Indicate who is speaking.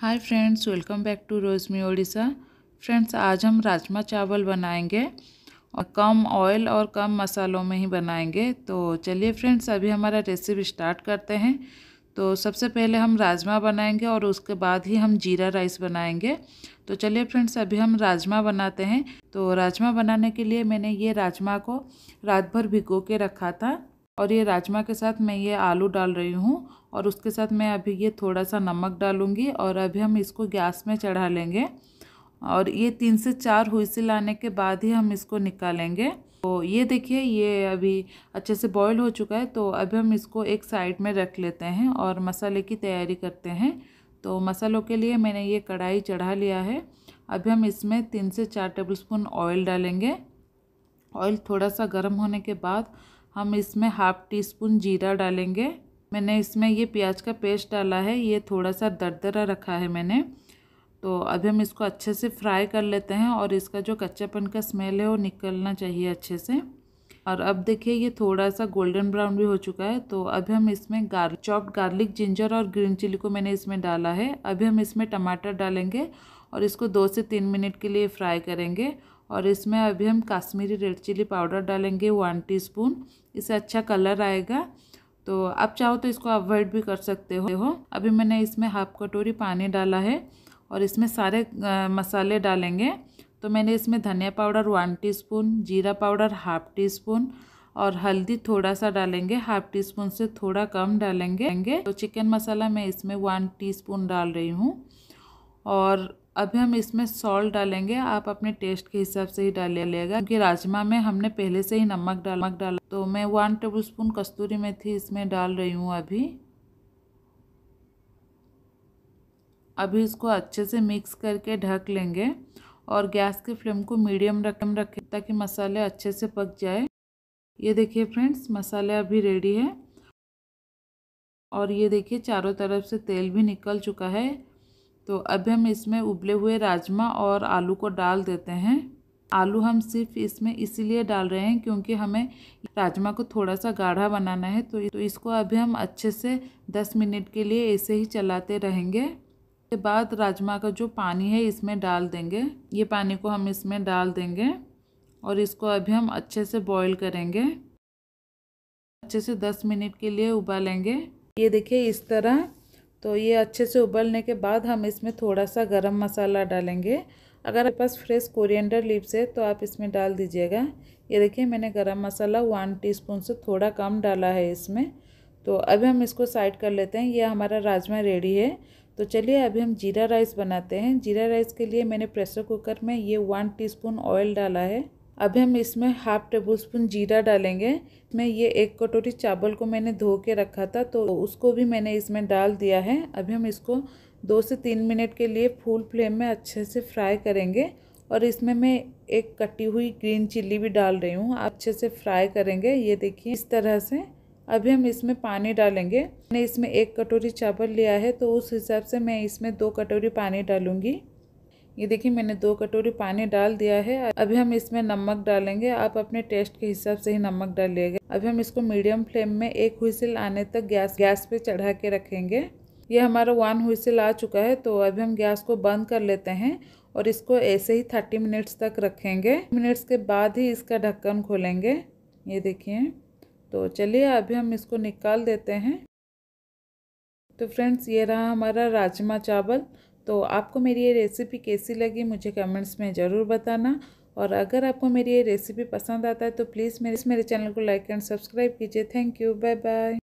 Speaker 1: hi friends welcome back to रोजमी Odisha friends आज हम राजमा चावल बनाएंगे और कम ऑयल और कम मसालों में ही बनाएंगे तो चलिए फ्रेंड्स अभी हमारा रेसिपी स्टार्ट करते हैं तो सबसे पहले हम राजमा बनाएंगे और उसके बाद ही हम जीरा राइस बनाएंगे तो चलिए फ्रेंड्स अभी हम राजमा बनाते हैं तो राजमा बनाने के लिए मैंने ये राजमा को रात भर भिगो के रखा था और ये राजमा के साथ मैं ये आलू डाल रही हूँ और उसके साथ मैं अभी ये थोड़ा सा नमक डालूँगी और अभी हम इसको गैस में चढ़ा लेंगे और ये तीन से चार हुईसिल आने के बाद ही हम इसको निकालेंगे तो ये देखिए ये अभी अच्छे से बॉईल हो चुका है तो अभी हम इसको एक साइड में रख लेते हैं और मसाले की तैयारी करते हैं तो मसालों के लिए मैंने ये कढ़ाई चढ़ा लिया है अभी हम इसमें तीन से चार टेबलस्पून ऑयल डालेंगे ऑयल थोड़ा सा गर्म होने के बाद हम इसमें हाफ़ टी स्पून जीरा डालेंगे मैंने इसमें ये प्याज का पेस्ट डाला है ये थोड़ा सा दरदरा रखा है मैंने तो अभी हम इसको अच्छे से फ्राई कर लेते हैं और इसका जो कच्चापन का स्मेल है वो निकलना चाहिए अच्छे से और अब देखिए ये थोड़ा सा गोल्डन ब्राउन भी हो चुका है तो अभी हम इसमें गार चॉप्ड गार्लिक जिंजर और ग्रीन चिली को मैंने इसमें डाला है अभी हम इसमें टमाटर डालेंगे और इसको दो से तीन मिनट के लिए फ्राई करेंगे और इसमें अभी हम काश्मीरी रेड चिली पाउडर डालेंगे वन टीस्पून इससे अच्छा कलर आएगा तो आप चाहो तो इसको अवॉइड भी कर सकते हो अभी मैंने इसमें हाफ कटोरी पानी डाला है और इसमें सारे मसाले डालेंगे तो मैंने इसमें धनिया पाउडर वन टी जीरा पाउडर हाफ टी स्पून और हल्दी थोड़ा सा डालेंगे हाफ टी स्पून से थोड़ा कम डालेंगे तो चिकन मसाला मैं इसमें वन टीस्पून डाल रही हूँ और अभी हम इसमें सॉल्ट डालेंगे आप अपने टेस्ट के हिसाब से ही डालिएगा क्योंकि राजमा में हमने पहले से ही नमक डाल नमक डाला तो मैं वन टेबल स्पून कस्तूरी मेथी इसमें डाल रही हूँ अभी अभी इसको अच्छे से मिक्स करके ढक लेंगे और गैस के फ्लेम को मीडियम रकम रखें ताकि मसाले अच्छे से पक जाए ये देखिए फ्रेंड्स मसाले अभी रेडी है और ये देखिए चारों तरफ से तेल भी निकल चुका है तो अभी हम इसमें उबले हुए राजमा और आलू को डाल देते हैं आलू हम सिर्फ इसमें इसीलिए डाल रहे हैं क्योंकि हमें राजमा को थोड़ा सा गाढ़ा बनाना है तो तो इसको अभी हम अच्छे से दस मिनट के लिए ऐसे ही चलाते रहेंगे इसके बाद राजमा का जो पानी है इसमें डाल देंगे ये पानी को हम इसमें डाल देंगे और इसको अभी हम अच्छे से बॉईल करेंगे अच्छे से दस मिनट के लिए उबालेंगे ये देखिए इस तरह तो ये अच्छे से उबलने के बाद हम इसमें थोड़ा सा गरम मसाला डालेंगे अगर आपके पास फ्रेश कोरिएंडर लीव्स है तो आप इसमें डाल दीजिएगा ये देखिए मैंने गरम मसाला वन टीस्पून से थोड़ा कम डाला है इसमें तो अभी हम इसको साइड कर लेते हैं ये हमारा राजमा रेडी है तो चलिए अभी हम जीरा राइस बनाते हैं जीरा राइस के लिए मैंने प्रेशर कुकर में ये वन टी ऑयल डाला है अभी हम इसमें हाफ टेबल स्पून जीरा डालेंगे मैं ये एक कटोरी चावल को मैंने धो के रखा था तो उसको भी मैंने इसमें डाल दिया है अभी हम इसको दो से तीन मिनट के लिए फुल फ्लेम में अच्छे से फ्राई करेंगे और इसमें मैं एक कटी हुई ग्रीन चिल्ली भी डाल रही हूँ अच्छे से फ्राई करेंगे ये देखिए इस तरह से अभी हम इसमें पानी डालेंगे मैंने इसमें एक कटोरी चावल लिया है तो उस हिसाब से मैं इसमें दो कटोरी पानी डालूँगी ये देखिए मैंने दो कटोरी पानी डाल दिया है अभी हम इसमें नमक डालेंगे आप अपने टेस्ट के हिसाब से ही नमक डालिएगा अभी हम इसको मीडियम फ्लेम में एक हुईसिल आने तक गैस गैस पे चढ़ा के रखेंगे ये हमारा वन हुईसिल आ चुका है तो अभी हम गैस को बंद कर लेते हैं और इसको ऐसे ही थर्टी मिनट्स तक रखेंगे मिनट्स के बाद ही इसका ढक्कन खोलेंगे ये देखिए तो चलिए अभी हम इसको निकाल देते हैं तो फ्रेंड्स ये रहा हमारा राजमा चावल तो आपको मेरी ये रेसिपी कैसी लगी मुझे कमेंट्स में ज़रूर बताना और अगर आपको मेरी ये रेसिपी पसंद आता है तो प्लीज़ मेरे इस मेरे चैनल को लाइक एंड सब्सक्राइब कीजिए थैंक यू बाय बाय